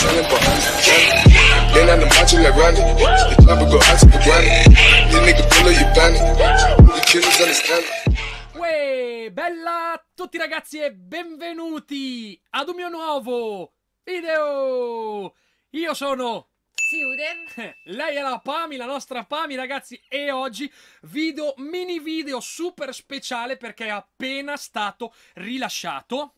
trying to behind Then I'm watching like Ronnie. The club go out to the granny. This nigga below you bounty. The killers understand Uè, bella a tutti ragazzi e benvenuti ad un mio nuovo video! Io sono Siuden. Lei è la Pami, la nostra Pami, ragazzi, e oggi video mini video super speciale perché è appena stato rilasciato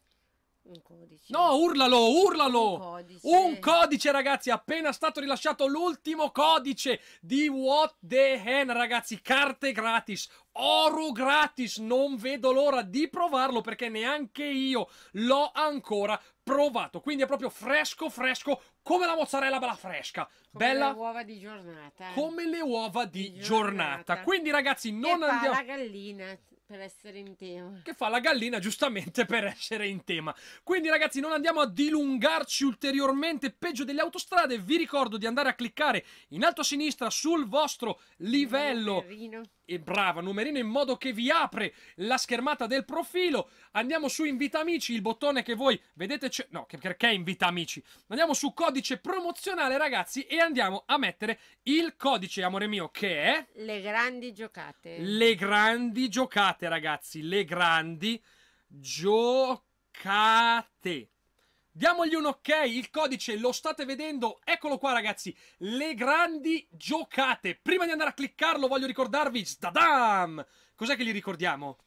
un codice. No, urlalo, urlalo! Un codice. Un codice, ragazzi, appena stato rilasciato l'ultimo codice di What the Hen, ragazzi, carte gratis, oro gratis, non vedo l'ora di provarlo perché neanche io l'ho ancora provato, quindi è proprio fresco fresco come la mozzarella bella fresca, come bella le uova di giornata. Come le uova di, di giornata. giornata. Quindi ragazzi, non e andiamo la gallina per essere in tema. Che fa la gallina giustamente per essere in tema. Quindi ragazzi non andiamo a dilungarci ulteriormente, peggio delle autostrade, vi ricordo di andare a cliccare in alto a sinistra sul vostro livello. Verino e brava numerino in modo che vi apre la schermata del profilo. Andiamo su invita amici, il bottone che voi vedete c'è... No, che, perché invita amici? Andiamo su codice promozionale ragazzi e andiamo a mettere il codice, amore mio, che è... Le grandi giocate. Le grandi giocate ragazzi, le grandi giocate. Diamogli un ok, il codice lo state vedendo, eccolo qua ragazzi, le grandi giocate. Prima di andare a cliccarlo voglio ricordarvi, Zdadam! Cos'è che gli ricordiamo?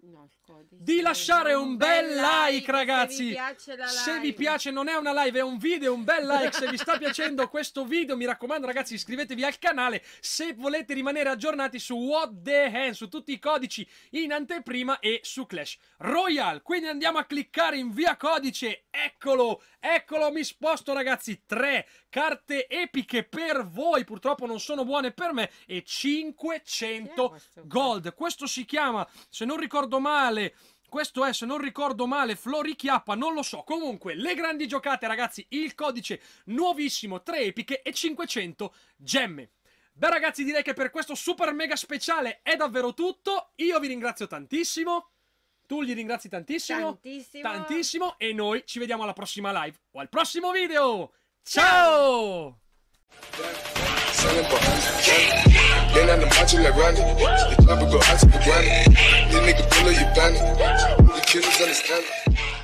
No, di lasciare un bel like, ragazzi. Se vi, se vi piace, non è una live, è un video. Un bel like. Se vi sta piacendo questo video, mi raccomando, ragazzi, iscrivetevi al canale. Se volete rimanere aggiornati su What the Hand, su tutti i codici in anteprima e su Clash Royale. Quindi andiamo a cliccare in via codice. Eccolo, eccolo. Mi sposto, ragazzi. Tre carte epiche per voi. Purtroppo non sono buone per me. E 500 gold. Questo si chiama, se non ricordo ricordo male. Questo è, se non ricordo male, Florichiappa, non lo so. Comunque, le grandi giocate, ragazzi, il codice nuovissimo, 3 epiche e 500 gemme. Beh ragazzi direi che per questo super mega speciale è davvero tutto, io vi ringrazio tantissimo, tu gli ringrazi tantissimo, tantissimo, tantissimo e noi ci vediamo alla prossima live o al prossimo video, ciao! ciao. make a pillow, you panic. The killers understand it.